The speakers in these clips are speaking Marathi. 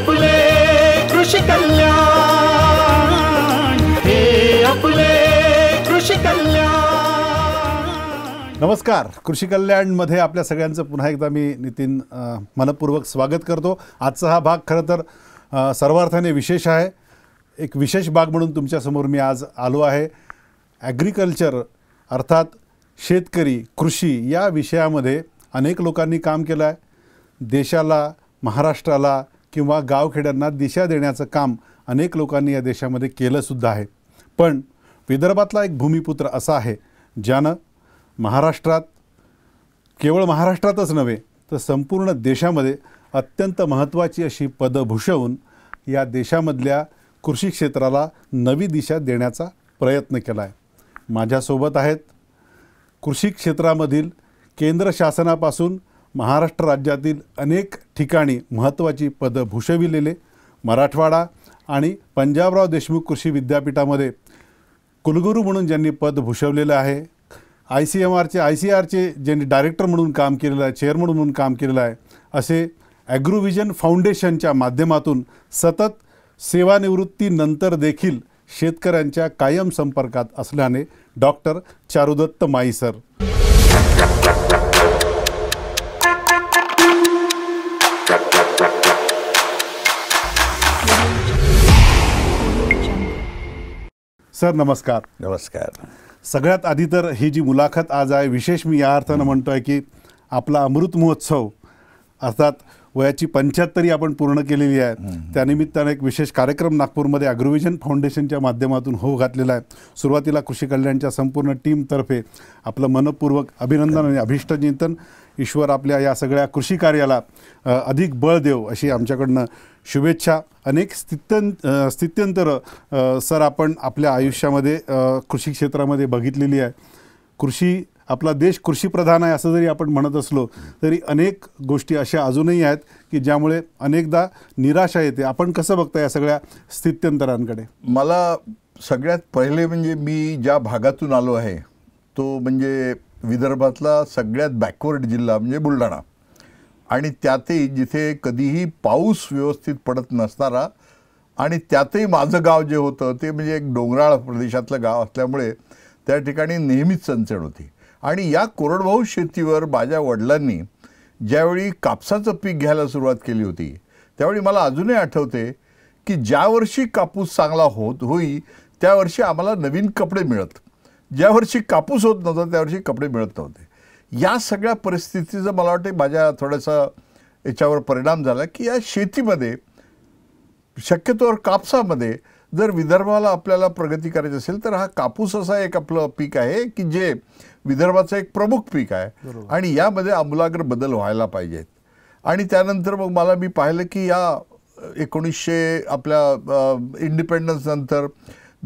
आपले कृषी कल्याण हे आपले कृषी कल्याण नमस्कार कृषी कल्याणमध्ये आपल्या सगळ्यांचं पुन्हा एकदा मी नितीन मनपूर्वक स्वागत करतो आजचा हा भाग खरं तर सर्वार्थाने विशेष आहे एक विशेष भाग म्हणून तुमच्यासमोर मी आज आलो आहे ॲग्रिकल्चर अर्थात शेतकरी कृषी या विषयामध्ये अनेक लोकांनी काम केलं आहे देशाला महाराष्ट्राला किंवा गावखेड्यांना दिशा देण्याचं काम अनेक लोकांनी या देशामध्ये केलंसुद्धा आहे पण विदर्भातला एक भूमिपुत्र असा आहे ज्यानं महाराष्ट्रात केवळ महाराष्ट्रातच नव्हे तर संपूर्ण देशामध्ये अत्यंत महत्त्वाची अशी पदं भूषवून या देशामधल्या कृषी क्षेत्राला नवी दिशा देण्याचा प्रयत्न केला आहे माझ्यासोबत आहेत कृषी क्षेत्रामधील केंद्र शासनापासून महाराष्ट्र राज्यातील अनेक ठिकाणी महत्त्वाची पदं भूषविलेले मराठवाडा आणि पंजाबराव देशमुख कृषी विद्यापीठामध्ये कुलगुरू म्हणून ज्यांनी पद भूषवलेलं आहे आय सी एम आरचे आय सी आरचे ज्यांनी डायरेक्टर म्हणून काम केलेलं आहे चेअरमन म्हणून काम केलेलं आहे असे ॲग्रोव्हिजन फाउंडेशनच्या माध्यमातून सतत सेवानिवृत्तीनंतर देखील शेतकऱ्यांच्या कायम संपर्कात असल्याने doctor Charudatta my sir sir नमस्कार नमस्कार सगळ्यात आधी तर ही जी मुलाखत आज आहे विशेष मी या अर्थानं म्हणतो की आपला अमृत महोत्सव अर्थात वयाची पंच्याहत्तरी आपण पूर्ण केलेली आहे त्यानिमित्तानं एक विशेष कार्यक्रम नागपूरमध्ये ॲग्रोव्हिजन फाउंडेशनच्या माध्यमातून होऊ घातलेला आहे सुरुवातीला कृषी कल्याणच्या संपूर्ण टीमतर्फे आपलं मनपूर्वक अभिनंदन आणि अभिष्टचिंतन ईश्वर आपल्या या सगळ्या कृषी कार्याला अधिक बळ देव अशी आमच्याकडनं शुभेच्छा अनेक स्थित्यं स्थित्यंतर सर आपण आपल्या आयुष्यामध्ये कृषी क्षेत्रामध्ये बघितलेली आहे कृषी आपला देश कृषीप्रधान आहे असं जरी आपण म्हणत असलो तरी अनेक गोष्टी अशा अजूनही आहेत की ज्यामुळे अनेकदा निराशा येते आपण कसं बघता या सगळ्या स्थित्यंतरांकडे मला सगळ्यात पहिले म्हणजे मी ज्या भागातून आलो आहे तो म्हणजे विदर्भातला सगळ्यात बॅकवर्ड जिल्हा म्हणजे बुलढाणा आणि त्यातही जिथे कधीही पाऊस व्यवस्थित पडत नसणारा आणि त्यातही माझं गाव जे होतं ते म्हणजे एक डोंगराळ प्रदेशातलं गाव असल्यामुळे त्या ठिकाणी नेहमीच चणचण होती आणि या कोरडवाहू शेतीवर माझ्या वडिलांनी ज्यावेळी कापसाचं पीक घ्यायला सुरुवात केली होती त्यावेळी मला अजूनही आठवते की ज्या वर्षी कापूस चांगला होत होई त्या वर्षी आम्हाला नवीन कपडे मिळत ज्या वर्षी कापूस होत नव्हता त्या वर्षी कपडे मिळत नव्हते या सगळ्या परिस्थितीचं मला वाटते माझ्या थोडासा याच्यावर परिणाम झाला की या शेतीमध्ये शक्यतोवर कापसामध्ये जर विदर्भाला आपल्याला प्रगती करायची असेल तर हा कापूस असा एक आपलं पीक आहे की जे विदर्भाचं एक प्रमुख पीक आहे आणि यामध्ये आमूलाग्र बदल व्हायला पाहिजेत आणि त्यानंतर मग मला मी पाहिलं की या एकोणीसशे आपल्या इंडिपेंडन्स नंतर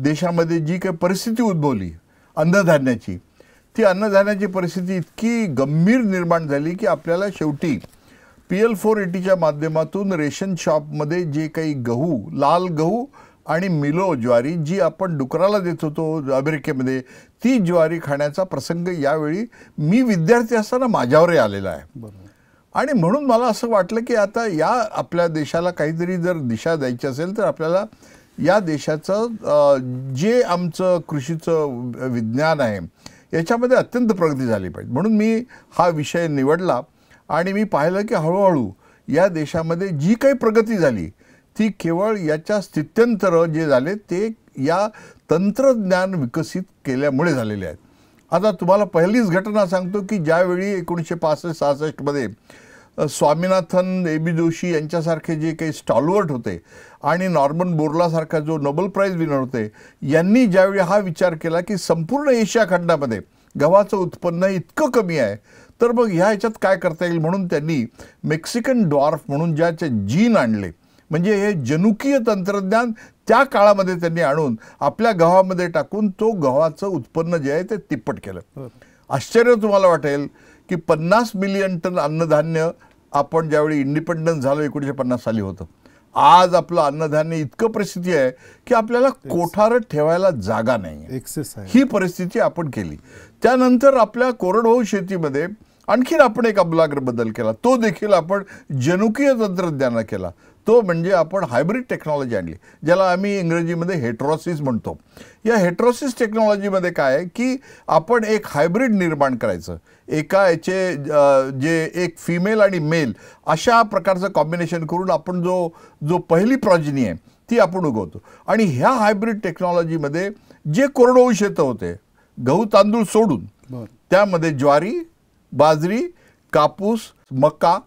देशामध्ये जी काही परिस्थिती उद्भवली अन्नधान्याची ती अन्नधान्याची परिस्थिती इतकी गंभीर निर्माण झाली की आपल्याला शेवटी पी एल फोर एटीच्या माध्यमातून रेशन शॉपमध्ये जे काही गहू लाल गहू आणि मिलो ज्वारी जी आपण डुकराला देत होतो अमेरिकेमध्ये ती ज्वारी खाण्याचा प्रसंग यावेळी मी विद्यार्थी असताना माझ्यावरही आलेला आहे आणि म्हणून मला असं वाटलं की आता या आपल्या देशाला काहीतरी जर दिशा द्यायची असेल तर आपल्याला या देशाचं जे आमचं कृषीचं विज्ञान आहे याच्यामध्ये अत्यंत प्रगती झाली पाहिजे म्हणून मी हा विषय निवडला आणि मी पाहिलं की हळूहळू या देशामध्ये जी काही प्रगती झाली ती केवळ याच्या स्थित्यंतर जे झाले ते या तंत्रज्ञान विकसित केल्यामुळे झालेले आहेत आता तुम्हाला पहिलीच घटना सांगतो की ज्यावेळी एकोणीसशे पासष्ट सहासष्टमध्ये स्वामीनाथन ए बी जोशी यांच्यासारखे जे काही स्टॉलवर्ट होते आणि नॉर्मन बोर्लासारखा जो नोबेल प्राईज विनर होते यांनी ज्यावेळी हा विचार केला की संपूर्ण एशिया खंडामध्ये गव्हाचं उत्पन्न इतकं कमी आहे तर मग ह्या ह्याच्यात काय करता येईल म्हणून त्यांनी मेक्सिकन डॉर्फ म्हणून ज्याचे जीन आणले म्हणजे हे जनुकीय तंत्रज्ञान त्या काळामध्ये त्यांनी आणून आपल्या गव्हामध्ये टाकून तो गव्हाचं उत्पन्न जे आहे ते तिप्पट केलं आश्चर्य तुम्हाला वाटेल की पन्नास मिलियन टन अन्नधान्य आपण ज्यावेळी इंडिपेंडन्स झालो एकोणीसशे पन्नास साली होतं आज आपलं अन्नधान्य इतकं परिस्थिती आहे की आपल्याला कोठार ठेवायला जागा नाही ही परिस्थिती आपण केली त्यानंतर आपल्या कोरडवाहू शेतीमध्ये आणखीन आपण एक अबलाग्र बदल केला तो देखील आपण जनुकीय तंत्रज्ञाना केला तो म्हणजे आपण हायब्रिड टेक्नॉलॉजी आणली ज्याला आम्ही इंग्रजीमध्ये हेट्रॉसिस म्हणतो या हेट्रॉसिस टेक्नॉलॉजीमध्ये काय की आपण एक हायब्रिड निर्माण करायचं एका याचे जे एक फिमेल आणि मेल अशा प्रकारचं कॉम्बिनेशन करून आपण जो जो पहिली प्रॉजिनी आहे ती आपण उगवतो आणि ह्या हायब्रिड टेक्नॉलॉजीमध्ये जे कोरडवू शेतं होते गहू तांदूळ सोडून त्यामध्ये ज्वारी बाजरी कापूस मका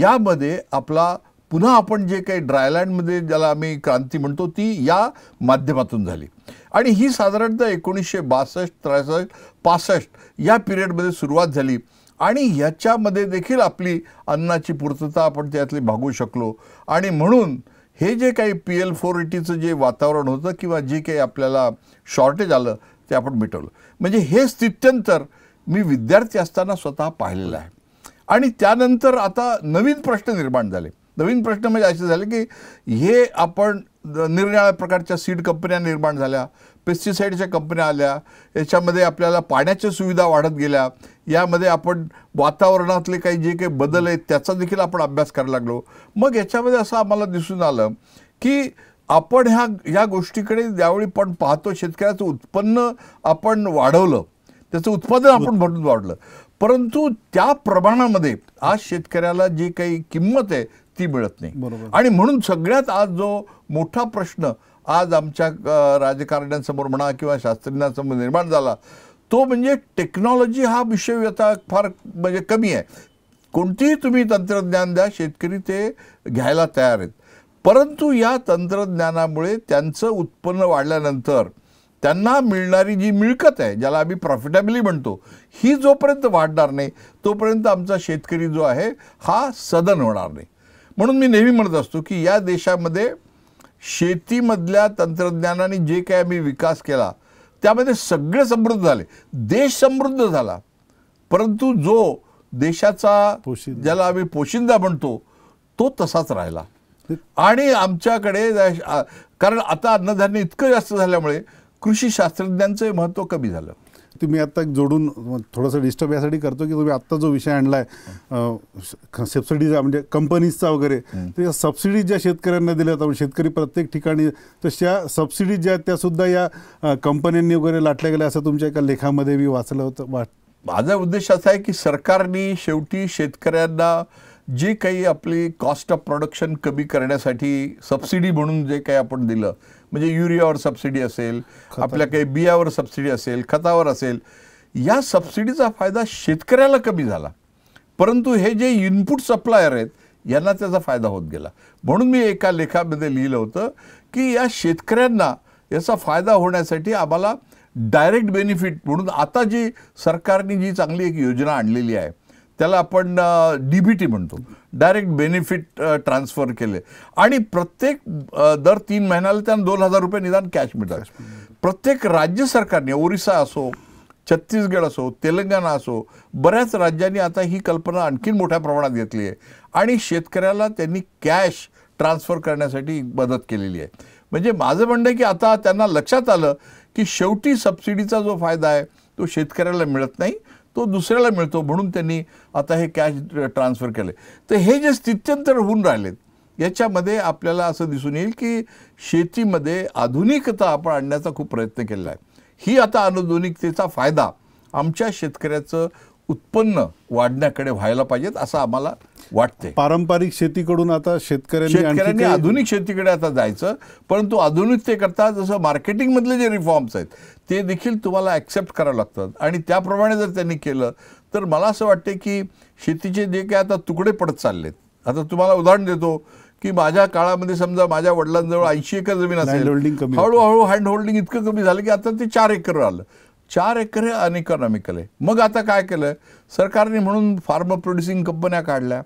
यामध्ये आपला पुन्हा आपण जे काही ड्रायलँडमध्ये ज्याला आम्ही क्रांती म्हणतो ती या माध्यमातून झाली आणि ही साधारणतः एकोणीसशे बासष्ट त्रेसष्ट पासष्ट या पिरियडमध्ये सुरुवात झाली आणि ह्याच्यामध्ये देखील आपली अन्नाची पूर्तता आपण त्यातली भागू शकलो आणि म्हणून हे जे काही पी एल फोर एटीचं जे वातावरण होतं किंवा जे काही आपल्याला शॉर्टेज आलं ते आपण मिटवलं म्हणजे हे स्थित्यंतर मी विद्यार्थी असताना स्वतः पाहिलेलं आहे आणि त्यानंतर आता नवीन प्रश्न निर्माण झाले नवीन प्रश्न म्हणजे असे झाले की हे आपण निरनिराळ्या प्रकारच्या सीड कंपन्या निर्माण झाल्या पेस्टिसाईडच्या कंपन्या आल्या याच्यामध्ये आपल्याला पाण्याच्या सुविधा वाढत गेल्या यामध्ये आपण वातावरणातले काही जे काही बदल आहेत त्याचा देखील आपण अभ्यास करायला लागलो मग याच्यामध्ये असं आम्हाला दिसून आलं की आपण ह्या ह्या गोष्टीकडे ज्यावेळी पण पाहतो शेतकऱ्याचं उत्पन्न आपण वाढवलं त्याचं उत्पादन आपण भरून हो. वाढलं परंतु त्या प्रमाणामध्ये आज शेतकऱ्याला जी काही किंमत आहे ती मिळत नाही आणि म्हणून सगळ्यात आज जो मोठा प्रश्न आज आमच्या राजकारण्यांसमोर म्हणा किंवा शास्त्रज्ञांसमोर निर्माण झाला तो म्हणजे टेक्नॉलॉजी हा विषय आता फार म्हणजे कमी आहे कोणतीही तुम्ही तंत्रज्ञान द्या शेतकरी ते घ्यायला तयार आहेत परंतु या तंत्रज्ञानामुळे त्यांचं उत्पन्न वाढल्यानंतर त्यांना मिळणारी जी मिळकत आहे ज्याला आम्ही प्रॉफिटेबली म्हणतो ही जोपर्यंत वाढणार नाही तोपर्यंत आमचा शेतकरी जो आहे हा सदन होणार नाही म्हणून मी नेहमी म्हणत असतो की या देशामध्ये शेतीमधल्या तंत्रज्ञानाने जे काय आम्ही विकास केला त्यामध्ये सगळे समृद्ध झाले देश समृद्ध झाला परंतु जो देशाचा ज्याला आम्ही पोशिंदा म्हणतो तो तसाच राहिला आणि आमच्याकडे कारण आता अन्नधान्य इतकं जास्त झाल्यामुळे कृषी शास्त्रज्ञांचंही महत्त्व कमी झालं तुम्ही आता जोडून थोडंसं डिस्टर्ब यासाठी करतो की तुम्ही आत्ता जो विषय आणला आहे सबसिडीचा म्हणजे कंपनीजचा वगैरे तर सबसिडीज ज्या शेतकऱ्यांना दिल्या जातात म्हणजे शेतकरी प्रत्येक ठिकाणी तशा सबसिडीज ज्या आहेत त्यासुद्धा या कंपन्यांनी वगैरे लाटल्या गेल्या असं तुमच्या एका लेखामध्ये मी वाचलं होतं माझा उद्देश असा आहे की सरकारने शेवटी शेतकऱ्यांना जे काही आपली कॉस्ट ऑफ प्रोडक्शन कमी करण्यासाठी सबसिडी म्हणून जे काही आपण दिलं म्हणजे युरियावर सबसिडी असेल आपल्या काही बियावर सबसिडी असेल खतावर असेल या सबसिडीचा फायदा शेतकऱ्याला कमी झाला परंतु हे जे इनपुट सप्लायर आहेत यांना त्याचा फायदा होत गेला म्हणून मी एका लेखामध्ये लिहिलं होतं की या शेतकऱ्यांना याचा फायदा होण्यासाठी आम्हाला डायरेक्ट बेनिफिट म्हणून आता जी सरकारने जी चांगली एक योजना आणलेली आहे त्याला आपण डी बी टी म्हणतो डायरेक्ट बेनिफिट ट्रान्सफर केले आणि प्रत्येक दर तीन महिन्याला त्यांना दोन हजार रुपये निदान कॅश मिळतात प्रत्येक राज्य सरकारने ओरिसा असो छत्तीसगड असो तेलंगणा असो बऱ्याच राज्यांनी आता ही कल्पना आणखीन मोठ्या प्रमाणात घेतली आहे आणि शेतकऱ्याला त्यांनी कॅश ट्रान्सफर करण्यासाठी मदत केलेली आहे म्हणजे माझं म्हणणं आहे की आता त्यांना लक्षात आलं की शेवटी सबसिडीचा जो फायदा आहे तो शेतकऱ्याला मिळत नाही तो दुसऱ्याला मिळतो म्हणून त्यांनी आता हे कॅश ट्रान्सफर केले तर हे जे स्थित्यंतर होऊन राहिलेत याच्यामध्ये आपल्याला असं दिसून येईल की शेतीमध्ये आधुनिकता आपण आणण्याचा खूप प्रयत्न केलेला आहे ही आता आधुनिकतेचा फायदा आमच्या शेतकऱ्याचं उत्पन्न वाढण्याकडे व्हायला पाहिजेत असं आम्हाला वाटते पारंपरिक शेतीकडून आता शेतकऱ्यांनी आधुनिक शेतीकडे आता जायचं परंतु आधुनिक ते करता जसं मार्केटिंगमधले जे रिफॉर्म्स आहेत ते देखील तुम्हाला ॲक्सेप्ट करावं लागतात आणि त्याप्रमाणे जर त्यांनी केलं तर मला असं वाटते की शेतीचे जे काय आता तुकडे पडत चाललेत आता तुम्हाला उदाहरण देतो की माझ्या काळामध्ये समजा माझ्या वडिलांजवळ ऐंशी एकर जमीन असेल हळूहळू हँड होल्डिंग इतकं कमी झालं की आता ते चार एकर आलं चार एकर हे अनइकॉनॉमिकल आहे मग आता काय केलं सरकारने म्हणून फार्म प्रोड्युसिंग कंपन्या काढल्या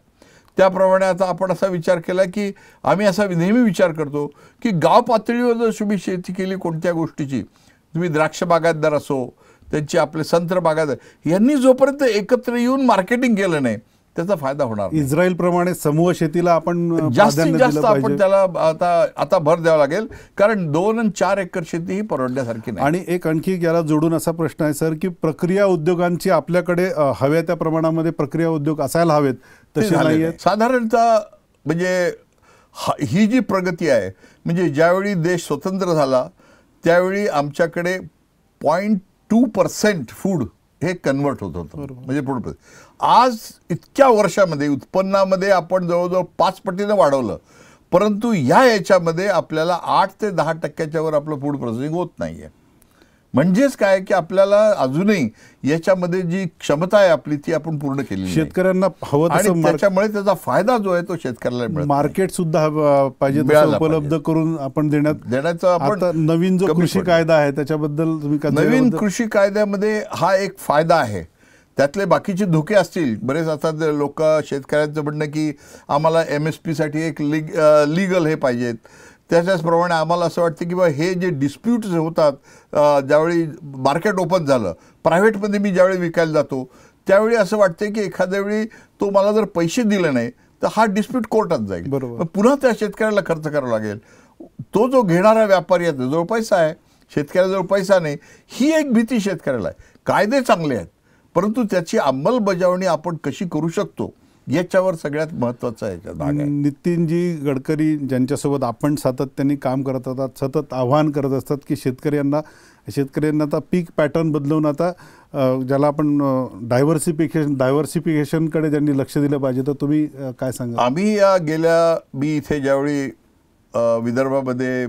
त्याप्रमाणे आता आपण असा विचार केला की आम्ही असा नेहमी विचार करतो की गाव पातळीवर जर तुम्ही शेती केली कोणत्या गोष्टीची तुम्ही द्राक्ष बागायतदार असो त्यांचे आपले संत्र बागायतदार यांनी जोपर्यंत एकत्र येऊन मार्केटिंग केलं नाही त्याचा फायदा होणार इस्रायल प्रमाणे समूह शेतीला आपण जास्तीत जास्त आपण त्याला आता आता भर द्यावा लागेल कारण दोन आणि चार एकर शेती ही परवडण्यासारखी नाही आणि एक आणखी याला जोडून असा प्रश्न आहे सर की प्रक्रिया उद्योगांची आपल्याकडे हव्या त्या प्रमाणामध्ये प्रक्रिया उद्योग असायला हवेत तसे नाही आहे साधारणतः म्हणजे ही जी प्रगती आहे म्हणजे ज्यावेळी देश स्वतंत्र झाला त्यावेळी आमच्याकडे पॉईंट टू पर्सेंट फूड हे कन्वर्ट होत होतं म्हणजे फूड आज इतक्या वर्षामध्ये उत्पन्नामध्ये आपण जवळजवळ पाच पटीनं वाढवलं परंतु ह्या याच्यामध्ये आपल्याला आठ ते दहा टक्क्याच्यावर आपलं फूड प्रोसेसिंग होत नाही आहे म्हणजेच काय की आपल्याला अजूनही याच्यामध्ये जी क्षमता आहे आपली ती आपण पूर्ण केली शेतकऱ्यांना हवं त्याच्यामुळे त्याचा फायदा जो आहे तो शेतकऱ्याला मिळतो मार्केट सुद्धा पाहिजे उपलब्ध करून आपण देण्यात देण्याचा आपण नवीन जो कृषी कायदा आहे त्याच्याबद्दल तुम्ही नवीन कृषी कायद्यामध्ये हा एक फायदा आहे त्यातले बाकीचे धोके असतील बरेच आता लोक शेतकऱ्यांचं म्हणणं की आम्हाला एम एस पीसाठी एक लिग लीगल हे पाहिजेत त्याच्याचप्रमाणे आम्हाला असं वाटतं की बा हे जे डिस्प्यूट्स होतात ज्यावेळी मार्केट ओपन झालं प्रायव्हेटमध्ये मी ज्यावेळी विकायला जातो त्यावेळी असं वाटतं की एखाद्या वेळी तो मला जर पैसे दिले नाही तर हा डिस्प्यूट कोर्टात जाईल बरोबर पुन्हा त्या शेतकऱ्याला खर्च करावा लागेल तो जो घेणारा व्यापारी आहे त्याजवळ पैसा आहे शेतकऱ्याजवळ पैसा नाही ही एक भीती शेतकऱ्याला आहे कायदे चांगले आहेत परंतु त्याची अंमलबजावणी आपण कशी करू शकतो याच्यावर सगळ्यात महत्वाचं आहे का आहे नितीनजी गडकरी ज्यांच्यासोबत आपण सातत्याने काम करत असतात सतत आव्हान करत असतात की शेतकऱ्यांना शेतकऱ्यांना आता पीक पॅटर्न बदलवून आता ज्याला आपण डायव्हर्सिफिकेशन डायव्हर्सिफिकेशनकडे ज्यांनी लक्ष दिलं पाहिजे तर तुम्ही काय सांगा आम्ही या गेल्या मी इथे ज्यावेळी विदर्भामध्ये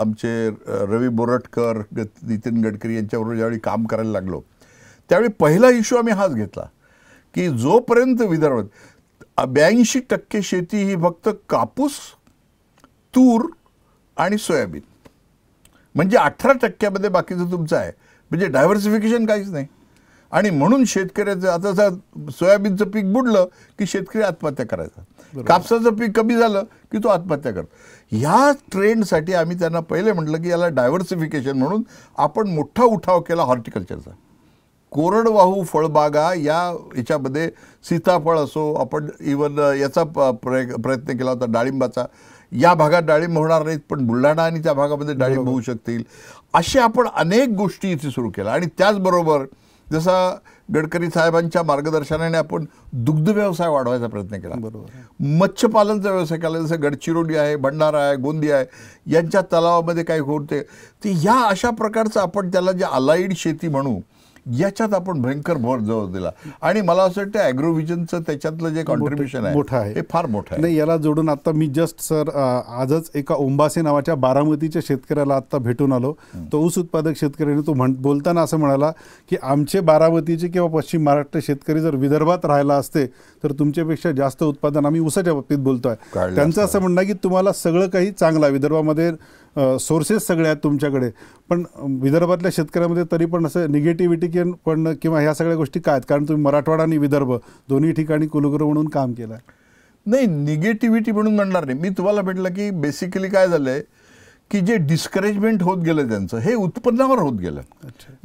आमचे रवी बोरटकर नितीन गडकरी यांच्याबरोबर ज्यावेळी काम करायला लागलो त्यावेळी पहिला इश्यू आम्ही हाच घेतला की जोपर्यंत विदर्भात ब्याऐंशी टक्के शेती ही फक्त कापूस तूर आणि सोयाबीन म्हणजे अठरा टक्क्यामध्ये बाकीचं तुमचं आहे म्हणजे डायव्हर्सिफिकेशन काहीच नाही आणि म्हणून शेतकऱ्याचं आता जर सोयाबीनचं पीक बुडलं की शेतकरी आत्महत्या करायचा कापसाचं पीक कमी झालं की तो आत्महत्या करतो ह्या ट्रेंडसाठी आम्ही त्यांना पहिले म्हटलं की याला डायव्हर्सिफिकेशन म्हणून आपण मोठा उठाव केला हॉर्टिकल्चरचा कोरडवाहू फळबागा या याच्यामध्ये सीताफळ असो आपण इवन याचा प्रय प्रयत्न केला होता डाळिंबाचा या भागात डाळिंब होणार नाहीत पण बुलढाणा आणि त्या भागामध्ये डाळिंब होऊ शकतील असे आपण अनेक गोष्टी इथे सुरू केल्या आणि त्याचबरोबर जसा गडकरी साहेबांच्या मार्गदर्शनाने आपण दुग्ध व्यवसाय वाढवायचा प्रयत्न केला बरोबर मत्स्यपालनचा व्यवसाय केला जसं गडचिरोली आहे भंडारा आहे गोंदी आहे यांच्या तलावामध्ये काय होते ते ह्या अशा प्रकारचं आपण त्याला जे अलाईड शेती म्हणू याच्यात आपण भयंकर भर जवळ दिला आणि मला असं वाटतं ॲग्रोव्हिजनचं त्याच्यातलं जे कॉन्ट्रीब्युशन आहे मोठं आहे हे फार मोठं आहे नाही याला जोडून आता मी जस्ट सर आजच एका ओंबासे नावाच्या बारामतीच्या शेतकऱ्याला आता भेटून आलो तो ऊस उत्पादक शेतकऱ्याने तो म्हण बोलताना असं म्हणाला की आमचे बारामतीचे किंवा पश्चिम महाराष्ट्र शेतकरी जर विदर्भात राहायला असते तर तुमच्यापेक्षा जास्त उत्पादन आम्ही ऊसाच्या बाबतीत बोलतोय त्यांचं असं म्हणणं की तुम्हाला सगळं काही चांगलं विदर्भामध्ये सोर्सेस सगळ्या आहेत तुमच्याकडे पण विदर्भातल्या शेतकऱ्यामध्ये तरी पण असं निगेटिव्हिटी किंवा पण किंवा ह्या सगळ्या गोष्टी काय आहेत कारण तुम्ही मराठवाडा आणि विदर्भ दोन्ही ठिकाणी कुलगुरू म्हणून काम केलं नाही निगेटिव्हिटी म्हणून म्हणणार नाही मी तुम्हाला भेटलं की बेसिकली काय झालं आहे की जे डिस्करेजमेंट होत गेलं त्यांचं हे उत्पन्नावर होत गेलं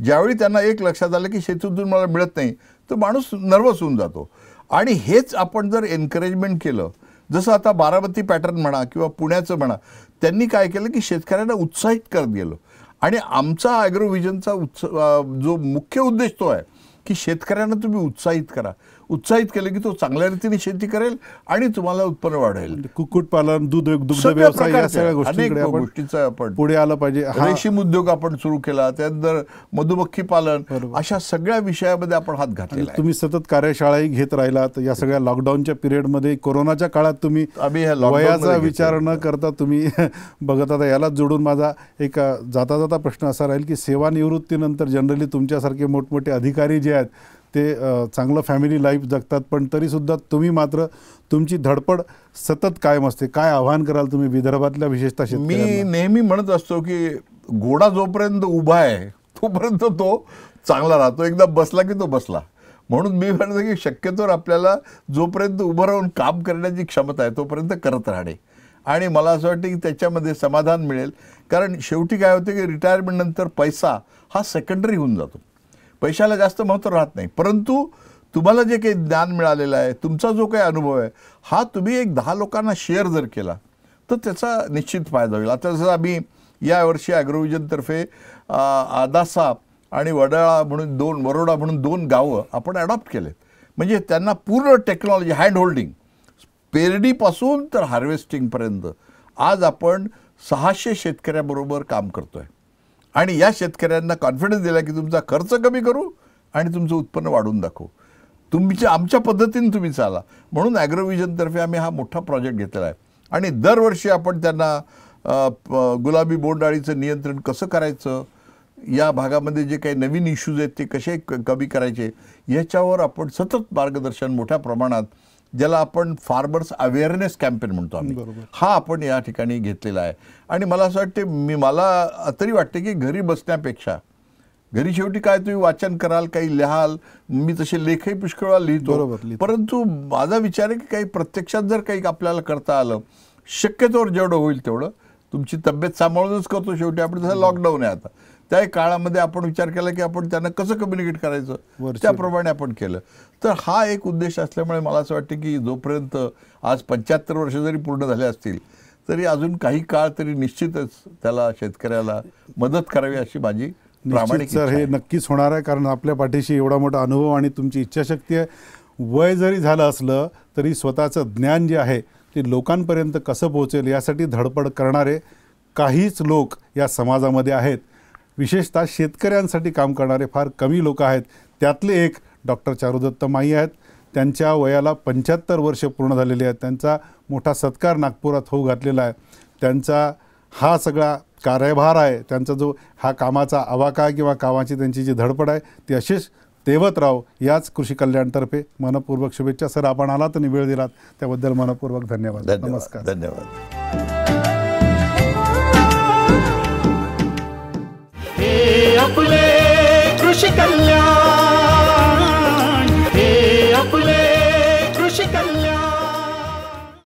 ज्यावेळी त्यांना एक लक्षात आलं की शेतीतून मला मिळत नाही तर माणूस नर्वस होऊन जातो आणि हेच आपण जर एनकरेजमेंट केलं जसं आता बारामती पॅटर्न म्हणा किंवा पुण्याचं म्हणा त्यांनी काय केलं की शेतकऱ्यांना उत्साहित करत गेलो आणि आमचा ॲग्रोव्हिजनचा उत्स जो मुख्य उद्देश तो आहे की शेतकऱ्यांना तुम्ही उत्साहित करा उत्साहित केले की तो चांगल्या रीतीने शेती करेल आणि तुम्हाला उत्पन्न वाढेल म्हणजे कुक्कुटपालन दूध दुग्ध व्यवसाय या सगळ्या गोष्टीकडे गोष्टीचा आपण पुढे आलं पाहिजे रेशीम उद्योग आपण सुरू केला त्यानंतर मधुमक्खी पालन अशा सगळ्या विषयामध्ये आपण हात घातलेला तुम्ही सतत कार्यशाळाही घेत राहिलात या सगळ्या लॉकडाऊनच्या पिरियडमध्ये कोरोनाच्या काळात तुम्ही वयाचा विचार न करता तुम्ही बघत आता यालाच जोडून माझा एक जाता जाता प्रश्न असा राहील की सेवानिवृत्तीनंतर जनरली तुमच्यासारखे मोठमोठे अधिकारी जे आहेत ते चांगलं फॅमिली लाईफ जगतात पण तरीसुद्धा तुम्ही मात्र तुमची धडपड सतत कायम असते काय आव्हान कराल तुम्ही विदर्भातल्या विशेषतः मी नेहमी म्हणत असतो की घोडा जोपर्यंत उभा आहे तोपर्यंत तो चांगला राहतो एकदा बसला की तो बसला म्हणून मी म्हणतो की शक्यतोवर आपल्याला जोपर्यंत उभं राहून काम करण्याची क्षमता आहे तोपर्यंत करत राहणे आणि मला असं वाटतं की त्याच्यामध्ये समाधान मिळेल कारण शेवटी काय होतं की रिटायरमेंटनंतर पैसा हा सेकंडरी होऊन जातो पैशाला जास्त महत्त्व राहत नाही परंतु तुम्हाला जे काही ज्ञान मिळालेलं आहे तुमचा जो काही अनुभव आहे हा तुम्ही एक दहा लोकांना शेअर जर केला तर त्याचा निश्चित फायदा होईल आता जसं आम्ही यावर्षी ॲग्रोविजनतर्फे आदासा आणि वडाळा म्हणून दोन वरोडा म्हणून दोन गावं आपण ॲडॉप्ट केलेत म्हणजे त्यांना पूर्ण टेक्नॉलॉजी हँड होल्डिंग पेरडीपासून तर हार्वेस्टिंगपर्यंत आज आपण सहाशे शेतकऱ्याबरोबर काम करतो आहे आणि या शेतकऱ्यांना कॉन्फिडन्स दिला की तुमचा खर्च कमी करू आणि तुमचं उत्पन्न वाढवून दाखवू तुमच्या आमच्या पद्धतीने तुम्ही चाला म्हणून ॲग्रोव्हिजनतर्फे आम्ही हा मोठा प्रोजेक्ट घेतलेला आहे आणि दरवर्षी आपण त्यांना गुलाबी बोंडाळीचं नियंत्रण कसं करायचं या भागामध्ये जे काही नवीन इश्यूज आहेत ते कसे कमी करायचे याच्यावर आपण सतत मार्गदर्शन मोठ्या प्रमाणात ज्याला आपण फार्मर्स अवेअरनेस कॅम्पेन म्हणतो आम्ही हा आपण या ठिकाणी घेतलेला आहे आणि मला असं वाटते मी मला तरी वाटते की घरी बसण्यापेक्षा घरी शेवटी काय तुम्ही वाचन कराल काही लिहाल मी तसे लेखही पुष्कळ लिहितो परंतु माझा विचार आहे की काही प्रत्यक्षात जर काही आपल्याला करता आलं शक्यतोवर जेवढं होईल तेवढं तुमची तब्येत सांभाळूनच करतो शेवटी आपण जसं लॉकडाऊन आहे आता त्या काळामध्ये आपण विचार केला की आपण त्यांना कसं कम्युनिकेट करायचं त्याप्रमाणे आपण केलं तर हा एक उद्देश असल्यामुळे मला असं वाटतं की जोपर्यंत आज पंच्याहत्तर वर्ष जरी पूर्ण झाले असतील तरी अजून काही काळ तरी निश्चितच त्याला शेतकऱ्याला मदत करावी अशी माझी सर हे नक्कीच होणार आहे कारण आपल्या पाठीशी एवढा मोठा अनुभव आणि तुमची इच्छाशक्ती आहे वय जरी झालं असलं तरी स्वतःचं ज्ञान जे आहे ते लोकांपर्यंत कसं पोहोचेल यासाठी धडपड करणारे काहीच लोक या समाजामध्ये आहेत विशेषतः शेतकऱ्यांसाठी काम करणारे फार कमी लोक आहेत त्यातले एक डॉक्टर चारुदत्त माई आहेत त्यांच्या वयाला पंच्याहत्तर वर्ष पूर्ण झालेली आहेत त्यांचा मोठा सत्कार नागपुरात होऊ घातलेला आहे त्यांचा हा सगळा कार्यभार आहे त्यांचा जो हा कामाचा आवाका किंवा कामाची त्यांची जी धडपड आहे ती अशीच देवतराव याच कृषी कल्याणतर्फे मनपूर्वक शुभेच्छा सर आपण आलात आणि वेळ दिलात त्याबद्दल मनपूर्वक धन्यवाद नमस्कार धन्यवाद आपले कृषी